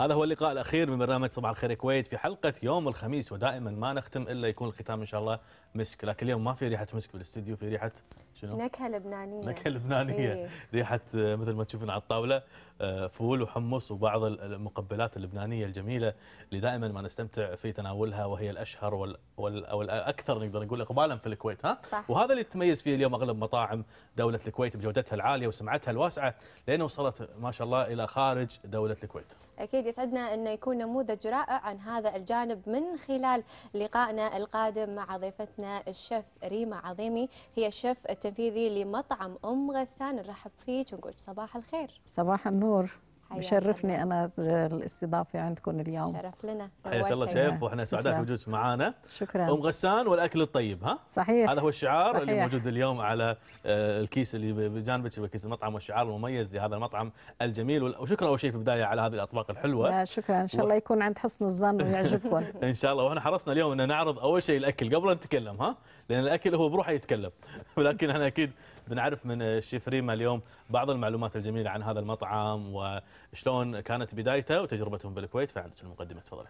هذا هو اللقاء الأخير من برنامج صباح الخير كويت في حلقة يوم الخميس ودائما ما نختم إلا يكون الختام إن شاء الله مسك لكن اليوم ما في ريحة مسك بالاستديو في ريحة شنو؟ نكهة لبنانية نكهة لبنانية إيه؟ ريحة آه، مثل ما تشوفون على الطاولة آه، فول وحمص وبعض المقبلات اللبنانية الجميلة اللي دائما ما نستمتع في تناولها وهي الأشهر أو الأكثر نقدر نقول إقبالا في الكويت ها؟ صح. وهذا اللي تتميز فيه اليوم أغلب مطاعم دولة الكويت بجودتها العالية وسمعتها الواسعة لأنه وصلت ما شاء الله إلى خارج دولة الكويت أكيد يسعدنا أن يكون نموذج رائع عن هذا الجانب من خلال لقائنا القادم مع ضيفتنا الشيف ريما عظيمي هي الشيف التنفيذي لمطعم أم غسان نرحب فيك ونقول صباح الخير صباح النور بشرفني انا الاستضافه عندكم اليوم شرف لنا حياك الله شيف واحنا سعداء بوجودك معنا شكرا ام غسان والاكل الطيب ها صحيح هذا هو الشعار صحيح. اللي موجود اليوم على آه، الكيس اللي بجانبك كيس المطعم والشعار المميز لهذا المطعم الجميل وشكرا اول شيء في البدايه على هذه الاطباق الحلوه شكرا ان شاء الله يكون عند حسن الظن ويعجبكم ان شاء الله واحنا حرصنا اليوم ان نعرض اول شيء الاكل قبل ان نتكلم ها لان الاكل هو بروحه يتكلم ولكن احنا اكيد بنعرف من الشيف ريما اليوم بعض المعلومات الجميله عن هذا المطعم وشلون كانت بدايته وتجربتهم بالكويت فعندك المقدمه تفضلي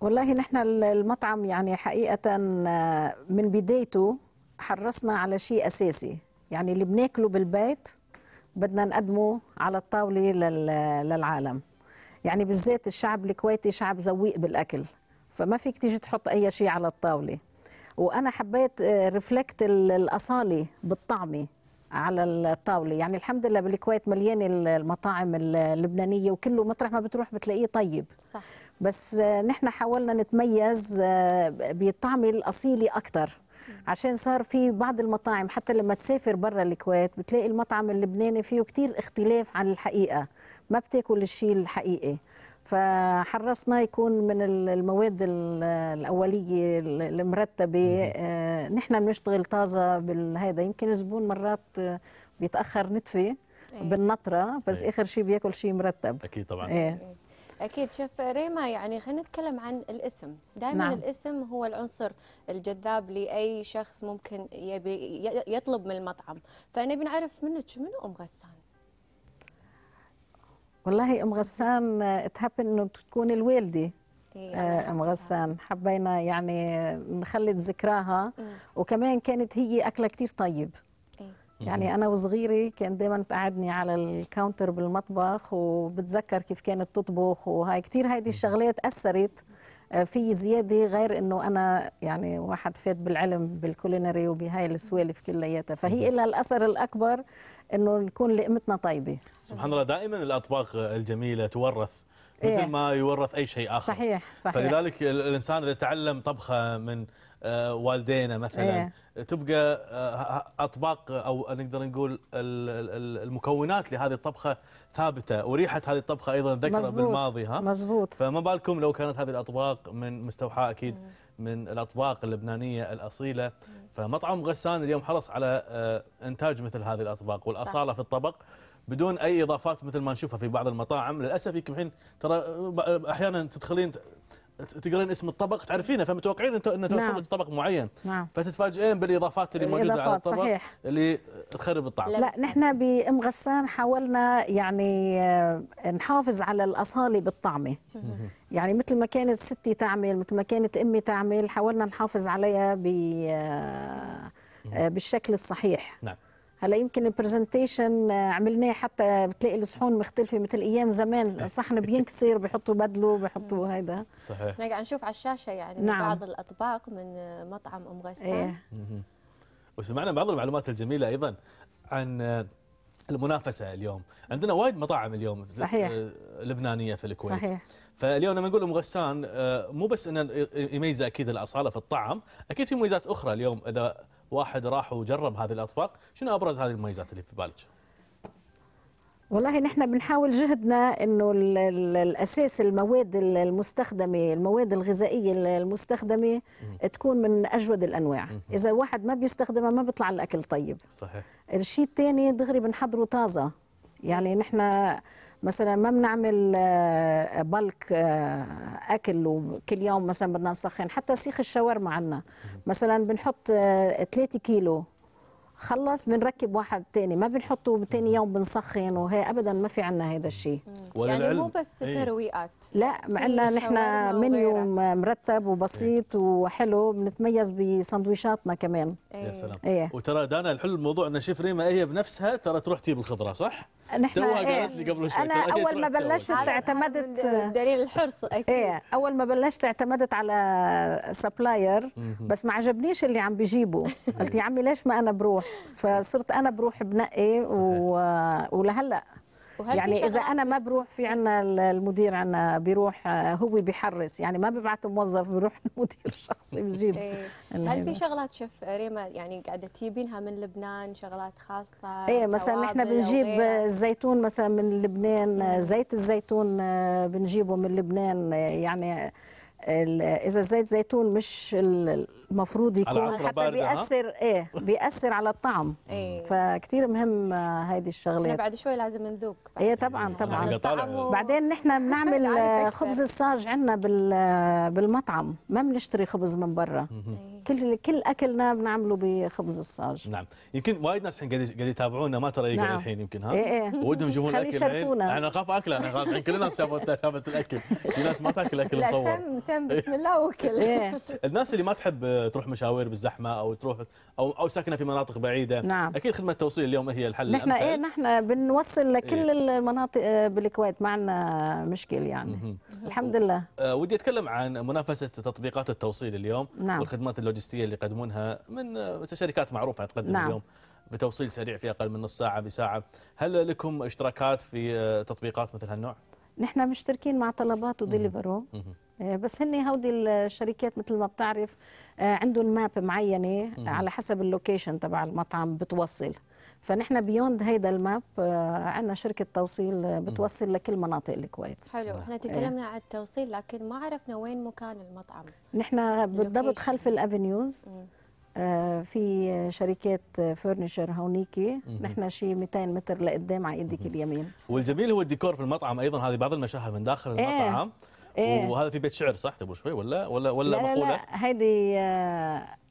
والله نحن المطعم يعني حقيقه آه، من بدايته حرصنا على شيء اساسي يعني اللي بناكله بالبيت بدنا نقدمه على الطاوله للعالم يعني بالذات الشعب الكويتي شعب ذويق بالاكل فما فيك تيجي تحط اي شيء على الطاوله وانا حبيت ريفلكت آه, الاصالي بالطعمي على الطاوله يعني الحمد لله بالكويت مليانه المطاعم اللبنانيه وكله مطرح ما بتروح بتلاقيه طيب صح. بس آه, نحن حاولنا نتميز آه, بالطعم الاصيلي اكثر عشان صار في بعض المطاعم حتى لما تسافر برا الكويت بتلاقي المطعم اللبناني فيه كتير اختلاف عن الحقيقه ما بتاكل الشيء الحقيقي فحرصنا يكون من المواد الاوليه المرتبه آه، نحن بنشتغل طازه بالهيدا يمكن الزبون مرات آه، بيتاخر نتفه إيه. بالنطره بس إيه. اخر شيء بياكل شيء مرتب اكيد طبعا إيه. إيه. اكيد شف ريما يعني خلينا نتكلم عن الاسم دائما نعم. الاسم هو العنصر الجذاب لاي شخص ممكن يبي يطلب من المطعم فنبي نعرف منك منو ام غسان والله ام غسان اتهب انه تكون الوالده إيه، آه، ام غسان حبينا يعني نخلد ذكراها إيه. وكمان كانت هي اكله كثير طيب إيه. يعني انا وصغيره كان دائما تقعدني على الكاونتر بالمطبخ وبتذكر كيف كانت تطبخ وهاي كثير هيدي الشغلات اثرت آه، في زياده غير انه انا يعني واحد فات بالعلم بالكولينري وبهاي السوالف كلياتها فهي لها الاثر الاكبر انه نكون لقمتنا طيبه سبحان الله دائما الاطباق الجميله تورث مثل ما يورث اي شيء اخر صحيح صحيح فلذلك الانسان اذا تعلم طبخه من آه، والدينا مثلا إيه؟ تبقى آه، اطباق او نقدر نقول المكونات لهذه الطبخه ثابته وريحه هذه الطبخه ايضا ذكرى بالماضي ها مزبوط فما بالكم لو كانت هذه الاطباق من مستوحاه اكيد من الاطباق اللبنانيه الاصيله فمطعم غسان اليوم حرص على آه، انتاج مثل هذه الاطباق والاصاله صح. في الطبق بدون اي اضافات مثل ما نشوفها في بعض المطاعم للاسف يمكن الحين ترى احيانا تدخلين تقرين اسم الطبق تعرفينه فمتوقعين انت انه توصل نعم. لطبق معين نعم. فتتفاجئين بالاضافات اللي موجوده على الطبق صحيح. اللي تخرب الطعم لا, لا نحن بام غسان حاولنا يعني آه، نحافظ على الاصاله بالطعمه يعني مثل ما كانت ستي تعمل مثل ما كانت امي تعمل حاولنا نحافظ عليها ب آه، بالشكل الصحيح نعم هلا يمكن البرزنتيشن آه، عملناه حتى بتلاقي الصحون مختلفه مثل ايام زمان صحن بينكسر بحطوا بدله بحطوا هيدا صحيح نقعد نشوف على الشاشه يعني نعم. بعض الاطباق من مطعم ام غسان إيه. وسمعنا بعض المعلومات الجميله ايضا عن آه، المنافسه اليوم عندنا وايد مطاعم اليوم صحيح. آه، لبنانيه في الكويت صحيح. فاليوم لما نقول ام غسان مو بس انه يميز اكيد الاصاله في الطعم اكيد في مميزات اخرى اليوم اذا واحد راح وجرب هذه الاطباق شنو ابرز هذه المميزات اللي في بالك والله نحن بنحاول جهدنا انه الاساس المواد المستخدمه المواد الغذائيه المستخدمه تكون من اجود الانواع اذا الواحد ما بيستخدمها ما بيطلع الاكل طيب صحيح الشيء الثاني دغري بنحضره طازه يعني نحن مثلا ما بنعمل آه، بلك آه، اكل وكل يوم مثلا بدنا نسخن حتى سيخ الشاورما عنا مثلا بنحط 3 آه، كيلو خلص بنركب واحد تاني ما بنحطه تاني يوم بنسخن وهي ابدا ما في عندنا هذا الشيء يعني العلم. مو بس إيه. ترويقات لا عندنا نحن منيو مرتب وبسيط ايه. وحلو بنتميز بسندويشاتنا كمان ايه. يا سلام ايه. وترى دانا الحلو الموضوع ان شيف ريما هي بنفسها ترى تروح تجيب الخضره صح نحن ايه. قالت لي قبل شوي انا اول ما بلشت اعتمدت دليل الحرص اكيد ايه اول ما بلشت اعتمدت على سبلاير بس ما عجبنيش اللي عم بيجيبه قلت يا عمي ليش ما انا بروح فصرت انا بروح بنقي و... ولهلا يعني اذا انا ما بروح في عنا المدير عنا بيروح آه، هو بيحرس يعني ما ببعث موظف بيروح المدير شخصي بجيب إيه. هل في شغلات شف ريما يعني قاعده تجيبينها من لبنان شغلات خاصه ايه مثلا نحن بنجيب الزيتون مثلا من لبنان زيت الزيتون آه، بنجيبه من لبنان آه، يعني اذا زيت زيتون مش المفروض يكون حتى بيأثر ايه بيأثر على الطعم إيه. فكتير مهم هذه الشغلات بعد شوي لازم نذوق ايه طبعا طبعا بعدين نحن بنعمل خبز الصاج عندنا بالمطعم ما بنشتري خبز من برا كل كل اكلنا بنعمله بخبز الصاج نعم يمكن وايد ناس الحين قاعد يتابعونا ما ترى يقعد نعم. الحين يمكن ها إيه إيه. ودهم يشوفون الاكل شرفونا. انا اخاف اكله انا خلاص الحين كل الناس شافت شافت الاكل في ناس ما تاكل اكل لا سم سم بسم الله وكل إيه. إيه. الناس اللي ما تحب آه، تروح مشاوير بالزحمه او تروح او او ساكنه في مناطق بعيده نعم. اكيد خدمه التوصيل اليوم هي الحل نحن الأمثل. ايه نحن بنوصل لكل إيه. المناطق آه، بالكويت ما عندنا مشكل يعني الحمد لله آه، ودي اتكلم عن منافسه تطبيقات التوصيل اليوم نعم. والخدمات اللوجستية اللوجستيه اللي يقدمونها من شركات معروفه تقدم نعم. اليوم بتوصيل سريع في اقل من نص ساعه بساعه هل لكم اشتراكات في تطبيقات مثل هالنوع نحن مشتركين مع طلبات وديليفرو آه، بس هني هودي الشركات مثل ما بتعرف آه، عندهم ماب معينه على حسب اللوكيشن تبع المطعم بتوصل فنحن بيوند هيدا الماب آه، عندنا شركه توصيل آه، بتوصل لكل مناطق الكويت حلو آه، احنا إيه. تكلمنا ايه. عن التوصيل لكن ما عرفنا وين مكان المطعم نحن بالضبط خلف الافنيوز آه في شركات فرنشر هونيكي نحن شي 200 متر لقدام على ايدك اليمين والجميل هو الديكور في المطعم ايضا هذه بعض المشاهد من داخل إيه، المطعم ايه. وهذا في بيت شعر صح تبو شوي ولا ولا ولا لا مقوله لا, لا. هيدي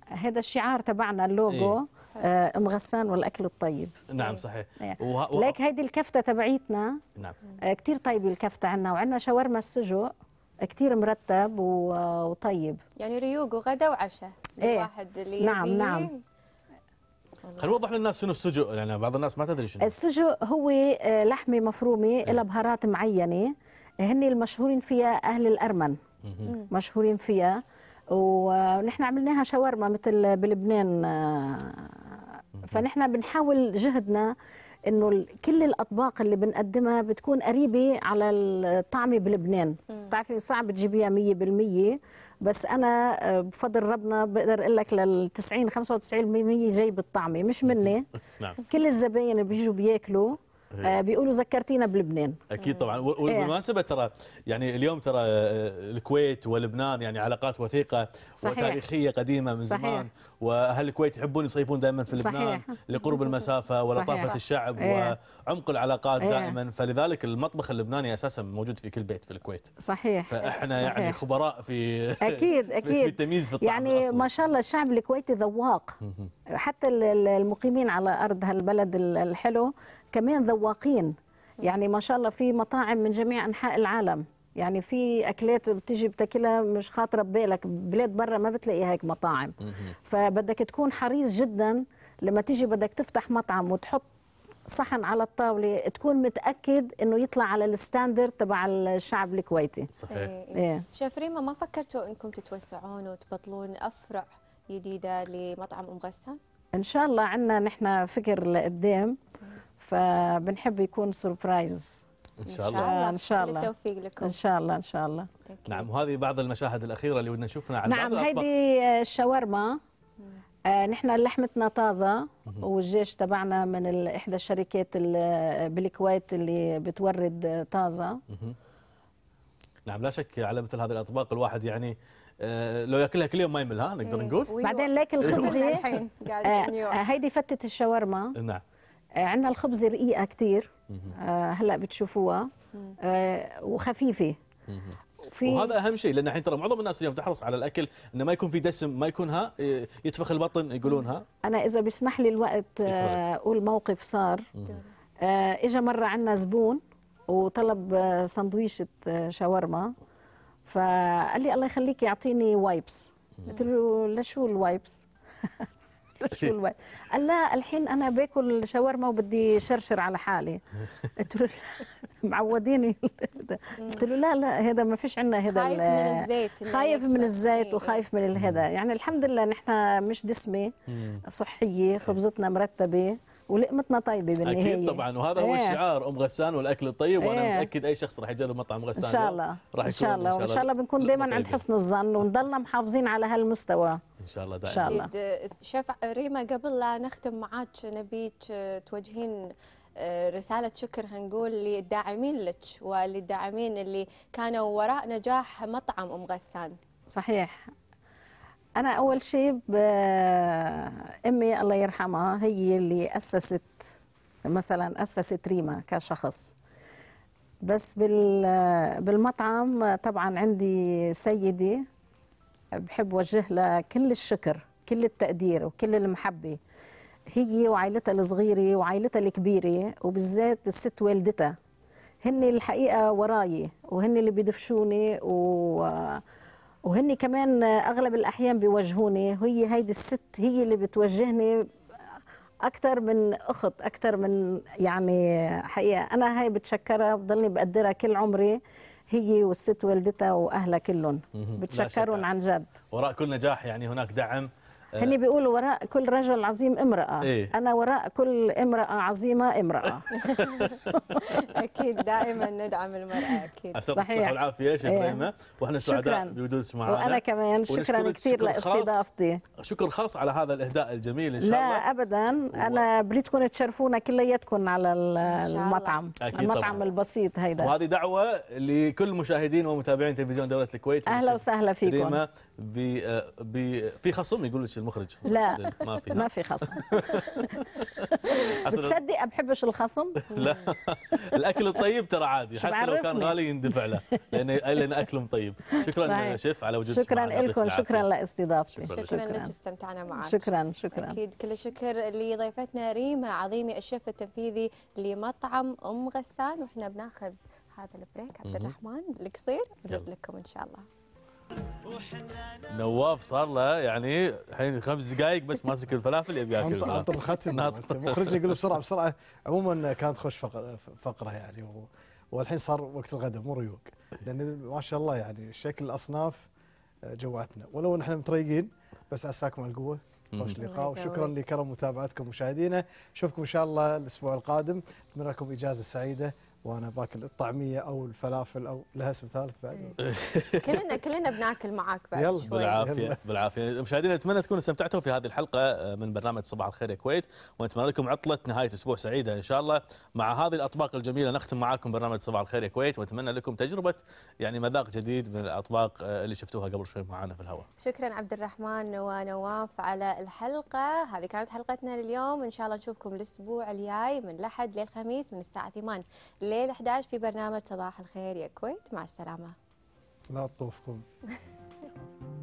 هذا الشعار تبعنا اللوجو ايه. آه، ام غسان والاكل الطيب نعم إيه. صحيح إيه. و... ليك هيدي الكفته تبعيتنا نعم آه، كثير طيبه الكفته عندنا وعندنا شاورما السجق كثير مرتب وطيب يعني ريوق وغدا وعشاء ايه الواحد اللي نعم يبيه. نعم خلينا نوضح للناس شنو السجق لان بعض الناس ما تدري شنو السجق هو آه، لحمه مفرومه إيه؟ لها بهارات معينه هن المشهورين فيها اهل الارمن مشهورين فيها ونحن عملناها شاورما مثل بلبنان فنحن بنحاول جهدنا انه كل الاطباق اللي بنقدمها بتكون قريبه على الطعمه بلبنان بتعرفي صعب تجيبيها 100% بس انا آه، بفضل ربنا بقدر اقول لك لل 90 95% جاي بالطعمه مش مني نعم. كل الزباين اللي بيجوا بياكلوا آه، بيقولوا ذكرتينا بلبنان اكيد طبعا إيه. وبالمناسبه ترى يعني اليوم ترى آه، الكويت ولبنان يعني علاقات وثيقه صحيح. وتاريخيه قديمه من صحيح. زمان واهل الكويت يحبون يصيفون دائما في لبنان صحيح. لقرب المسافه ولطافه الشعب إيه. وعمق العلاقات إيه. دائما فلذلك المطبخ اللبناني اساسا موجود في كل بيت في الكويت صحيح فاحنا صحيح. يعني خبراء في اكيد اكيد في التمييز في الطعام يعني أصلاً. ما شاء الله الشعب الكويتي ذواق حتى المقيمين على ارض هالبلد الحلو كمان ذواقين يعني ما شاء الله في مطاعم من جميع انحاء العالم يعني في اكلات بتيجي بتاكلها مش خاطره ببالك بلاد برا ما بتلاقي هيك مطاعم فبدك تكون حريص جدا لما تيجي بدك تفتح مطعم وتحط صحن على الطاوله تكون متاكد انه يطلع على الستاندرد تبع الشعب الكويتي صحيح إيه. إيه. شيف ريما ما فكرتوا انكم تتوسعون وتبطلون افرع جديده لمطعم ام غسان ان شاء الله عندنا نحن فكر لقدام فبنحب يكون سربرايز ان شاء الله ان شاء الله التوفيق لكم ان شاء الله ان شاء الله نعم وهذه بعض المشاهد الاخيره اللي بدنا نشوفها على نعم هذه الشاورما آه نحن لحمتنا طازه والجيش تبعنا من احدى الشركات بالكويت اللي بتورد طازه نعم لا شك على مثل هذه الاطباق الواحد يعني آه لو ياكلها كل يوم ما يمل ها نقدر إيه، نقول بعدين ليك الخبزه آه، آه، هيدي فتت الشاورما نعم آه، عندنا الخبز رقيقه كثير آه، هلا بتشوفوها آه، وخفيفه في وهذا اهم شيء لان الحين ترى معظم الناس اليوم تحرص على الاكل انه ما يكون في دسم ما يكون ها يتفخ البطن يقولونها انا اذا بيسمح لي الوقت اقول موقف صار اجى مره عندنا زبون وطلب سندويشه شاورما فقال لي الله يخليك يعطيني وايبس قلت له لشو الوايبس شو الوقت قال لا الحين انا باكل شاورما وبدي شرشر على حالي قلت له معوديني قلت له لا لا هذا ما فيش عندنا هذا خايف من الزيت خايف من الزيت إيه. وخايف من الهذا يعني الحمد لله نحن مش دسمه صحيه خبزتنا مرتبه ولقمتنا طيبه بالنهايه اكيد طبعا وهذا هو إيه. الشعار ام غسان والاكل الطيب وانا إيه. متاكد اي شخص راح يجي له مطعم غسان ان شاء الله راح ان شاء الله وان شاء الله بنكون دائما عند حسن الظن ونضلنا محافظين على هالمستوى ان شاء الله دائما ان شاء الله شيف ريما قبل لا نختم معك نبيك آه، توجهين آه، رسالة شكر هنقول للداعمين لك وللداعمين اللي كانوا وراء نجاح مطعم أم غسان صحيح أنا أول شيء أمي الله يرحمها هي اللي أسست مثلا أسست ريما كشخص بس بالمطعم طبعا عندي سيدة بحب وجه لها كل الشكر كل التقدير وكل المحبة هي وعائلتها الصغيرة وعائلتها الكبيرة وبالذات الست والدتها هن الحقيقة وراي وهن اللي بيدفشوني و وهن كمان اغلب الاحيان بيوجهوني هي هيدي الست هي اللي بتوجهني اكثر من اخت اكثر من يعني حقيقه انا هاي بتشكرها بضلني بقدرها كل عمري هي والست والدتها واهلها كلهم بتشكرهم عن جد وراء كل نجاح يعني هناك دعم هني بيقولوا وراء كل رجل عظيم امرأة إيه؟ أنا وراء كل امرأة عظيمة امرأة أكيد دائما ندعم المرأة أكيد صحيح الصحة والعافية شيخ ريما إيه. وإحنا سعداء بوجودك معنا وأنا كمان شكرا كثير لاستضافتي شكر خاص على هذا الإهداء الجميل إن شاء الله لا أبدا أنا بريدكم تشرفونا كلياتكم على المطعم أكيد المطعم طبعا. البسيط هيدا وهذه دعوة لكل مشاهدين ومتابعين تلفزيون دولة الكويت أهلا وسهلا فيكم ريما بي... آه، بي... في خصم يقول لك المخرج لا ما في ما في خصم تصدق بحبش الخصم لا الاكل الطيب ترى عادي حتى لو كان غالي يندفع له لان لان اكلهم طيب شكرا شيف على وجودك شكرا لكم شكرا لاستضافتي شكرا, شكرا استمتعنا معك شكرا شكرا اكيد كل شكر لضيفتنا ريما عظيمي الشيف التنفيذي لمطعم ام غسان واحنا بناخذ هذا البريك عبد الرحمن القصير نرد لكم ان شاء الله نواف صار له يعني الحين خمس دقائق بس ماسك الفلافل يبي ياكل انطر الختم مخرجنا يقول بسرعه بسرعه عموما كانت خوش فقره, يعني والحين صار وقت الغداء مو ريوق لان ما شاء الله يعني شكل الاصناف آه، جوعتنا ولو نحن متريقين بس عساكم على القوه خوش لقاء وشكرا لكرم متابعتكم مشاهدينا نشوفكم ان شاء الله الاسبوع القادم اتمنى لكم اجازه سعيده وانا باكل الطعميه او الفلافل او لها اسم ثالث بعد إيه. كلنا كلنا بناكل معاك بعد يلا بالعافيه بالعافيه مشاهدينا اتمنى تكونوا استمتعتوا في هذه الحلقه آه، من برنامج صباح الخير يا كويت ونتمنى لكم عطله نهايه اسبوع سعيده ان شاء الله مع هذه الاطباق الجميله نختم معاكم برنامج صباح الخير يا كويت واتمنى لكم تجربه يعني مذاق جديد من الاطباق آه، اللي شفتوها قبل شوي معنا في الهواء شكرا عبد الرحمن ونواف على الحلقه هذه كانت حلقتنا لليوم ان شاء الله نشوفكم الاسبوع الجاي من الاحد للخميس من الساعه 8 الليل 11 في برنامج صباح الخير يا كويت مع السلامة لا تطوفكم